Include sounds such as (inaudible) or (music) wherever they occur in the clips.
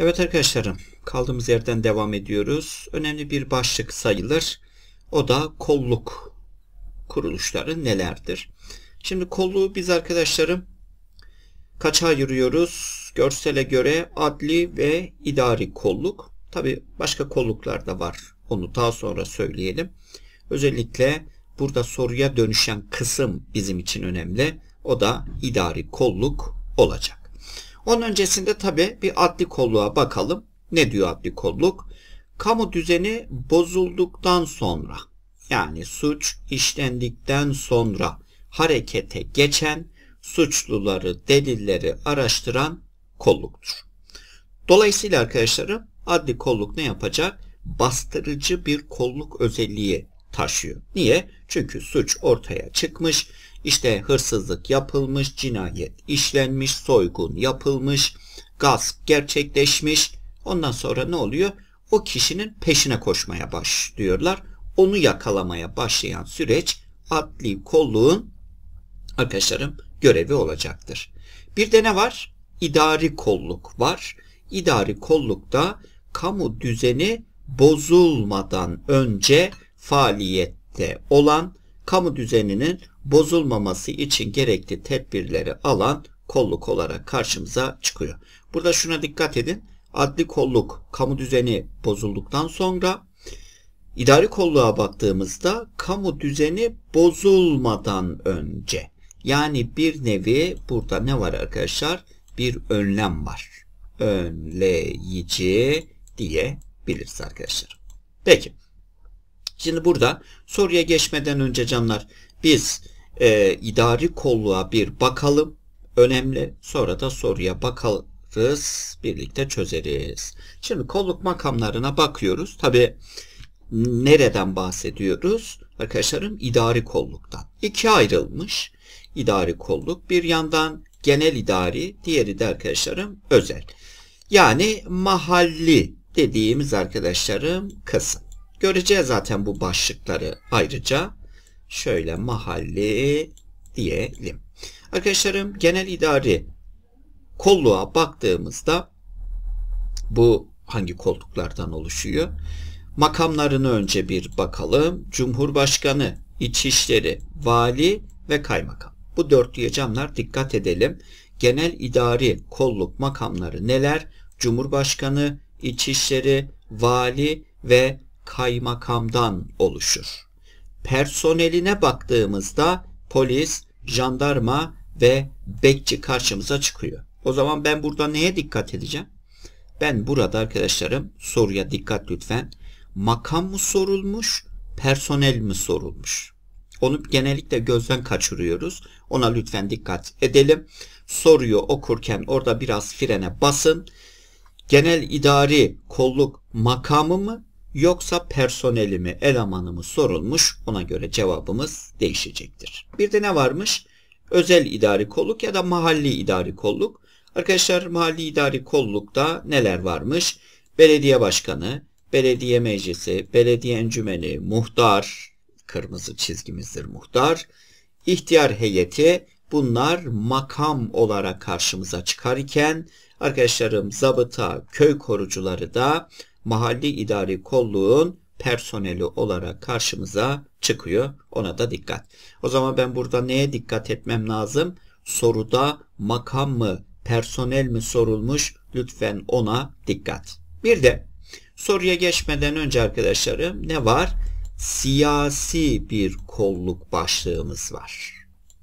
Evet arkadaşlarım kaldığımız yerden devam ediyoruz. Önemli bir başlık sayılır. O da kolluk kuruluşları nelerdir? Şimdi kolluğu biz arkadaşlarım kaça ayırıyoruz? Görsele göre adli ve idari kolluk. Tabi başka kolluklar da var. Onu daha sonra söyleyelim. Özellikle burada soruya dönüşen kısım bizim için önemli. O da idari kolluk olacak. Onun öncesinde tabi bir adli kolluğa bakalım. Ne diyor adli kolluk? Kamu düzeni bozulduktan sonra yani suç işlendikten sonra harekete geçen suçluları, delilleri araştıran kolluktur. Dolayısıyla arkadaşlarım adli kolluk ne yapacak? Bastırıcı bir kolluk özelliği taşıyor. Niye? Çünkü suç ortaya çıkmış. İşte hırsızlık yapılmış, cinayet işlenmiş, soygun yapılmış, gasp gerçekleşmiş. Ondan sonra ne oluyor? O kişinin peşine koşmaya başlıyorlar. Onu yakalamaya başlayan süreç adli kolluğun arkadaşlarım görevi olacaktır. Bir de ne var? İdari kolluk var. İdari kollukta kamu düzeni bozulmadan önce faaliyette olan kamu düzeninin bozulmaması için gerekli tedbirleri alan kolluk olarak karşımıza çıkıyor. Burada şuna dikkat edin. Adli kolluk kamu düzeni bozulduktan sonra idari kolluğa baktığımızda kamu düzeni bozulmadan önce yani bir nevi burada ne var arkadaşlar? Bir önlem var. Önleyici diyebiliriz arkadaşlar. Peki. Şimdi burada soruya geçmeden önce canlar biz e, idari kolluğa bir bakalım. Önemli. Sonra da soruya bakarız. Birlikte çözeriz. Şimdi kolluk makamlarına bakıyoruz. Tabi nereden bahsediyoruz? Arkadaşlarım idari kolluktan. İki ayrılmış idari kolluk. Bir yandan genel idari, diğeri de arkadaşlarım özel. Yani mahalli dediğimiz arkadaşlarım kısım. Göreceğiz zaten bu başlıkları ayrıca. Şöyle mahalli diyelim. Arkadaşlarım genel idari kolluğa baktığımızda bu hangi kolluklardan oluşuyor? Makamlarını önce bir bakalım. Cumhurbaşkanı, İçişleri, Vali ve Kaymakam. Bu dörtlüye camlar dikkat edelim. Genel idari kolluk makamları neler? Cumhurbaşkanı, İçişleri, Vali ve kaymakamdan oluşur. Personeline baktığımızda polis, jandarma ve bekçi karşımıza çıkıyor. O zaman ben burada neye dikkat edeceğim? Ben burada arkadaşlarım soruya dikkat lütfen. Makam mı sorulmuş, personel mi sorulmuş? Onu genellikle gözden kaçırıyoruz. Ona lütfen dikkat edelim. Soruyu okurken orada biraz frene basın. Genel idari kolluk makamı mı, yoksa personeli mi, elemanı mı sorulmuş. Ona göre cevabımız değişecektir. Bir de ne varmış? Özel idari kolluk ya da mahalli idari kolluk. Arkadaşlar mahalli idari kollukta neler varmış? Belediye başkanı, belediye meclisi, belediye encümeni, muhtar, kırmızı çizgimizdir muhtar, ihtiyar heyeti bunlar makam olarak karşımıza çıkar arkadaşlarım zabıta, köy korucuları da mahalli idari kolluğun personeli olarak karşımıza çıkıyor. Ona da dikkat. O zaman ben burada neye dikkat etmem lazım? Soruda makam mı, personel mi sorulmuş? Lütfen ona dikkat. Bir de soruya geçmeden önce arkadaşlarım ne var? Siyasi bir kolluk başlığımız var.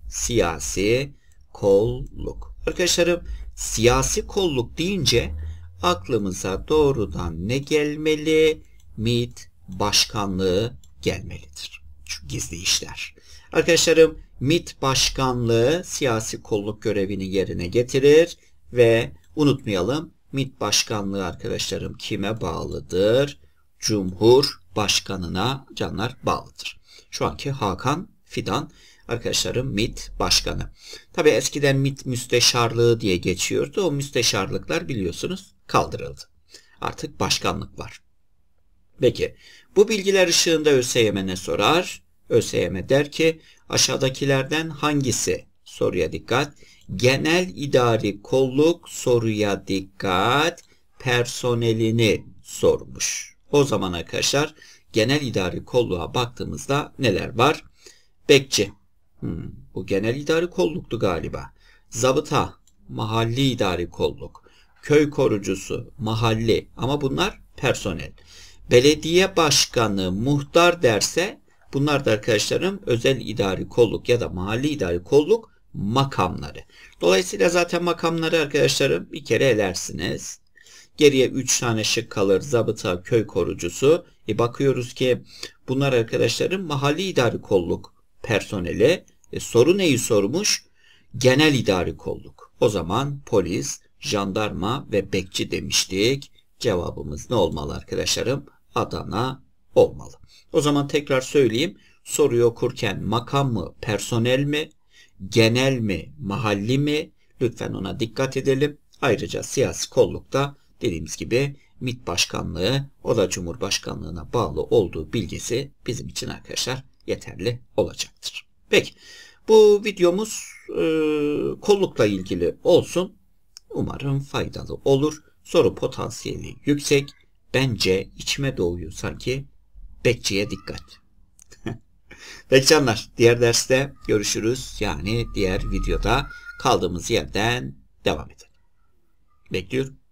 Siyasi kolluk. Arkadaşlarım siyasi kolluk deyince aklımıza doğrudan ne gelmeli? MIT başkanlığı gelmelidir. Şu gizli işler. Arkadaşlarım MIT başkanlığı siyasi kolluk görevini yerine getirir ve unutmayalım MIT başkanlığı arkadaşlarım kime bağlıdır? Cumhur başkanına canlar bağlıdır. Şu anki Hakan Fidan arkadaşlarım MIT Başkanı. Tabi eskiden MIT Müsteşarlığı diye geçiyordu. O müsteşarlıklar biliyorsunuz kaldırıldı. Artık başkanlık var. Peki bu bilgiler ışığında ÖSYM ne sorar? ÖSYM der ki aşağıdakilerden hangisi? Soruya dikkat. Genel idari kolluk soruya dikkat. Personelini sormuş. O zaman arkadaşlar genel idari kolluğa baktığımızda neler var? Bekçi Hmm, bu genel idari kolluktu galiba. Zabıta, mahalli idari kolluk. Köy korucusu, mahalli ama bunlar personel. Belediye başkanı, muhtar derse bunlar da arkadaşlarım özel idari kolluk ya da mahalli idari kolluk makamları. Dolayısıyla zaten makamları arkadaşlarım bir kere elersiniz. Geriye 3 tane şık kalır. Zabıta, köy korucusu. E bakıyoruz ki bunlar arkadaşlarım mahalli idari kolluk personeli. E, soru neyi sormuş? Genel idari kolluk. O zaman polis, jandarma ve bekçi demiştik. Cevabımız ne olmalı arkadaşlarım? Adana olmalı. O zaman tekrar söyleyeyim. Soruyu okurken makam mı, personel mi, genel mi, mahalli mi? Lütfen ona dikkat edelim. Ayrıca siyasi kollukta dediğimiz gibi MİT başkanlığı o da Cumhurbaşkanlığına bağlı olduğu bilgisi bizim için arkadaşlar yeterli olacaktır. Peki. Bu videomuz e, kollukla ilgili olsun. Umarım faydalı olur. Soru potansiyeli yüksek. Bence içime doğuyor sanki. Bekçiye dikkat. (laughs) Peki canlar. Diğer derste görüşürüz. Yani diğer videoda kaldığımız yerden devam edelim. Bekliyorum.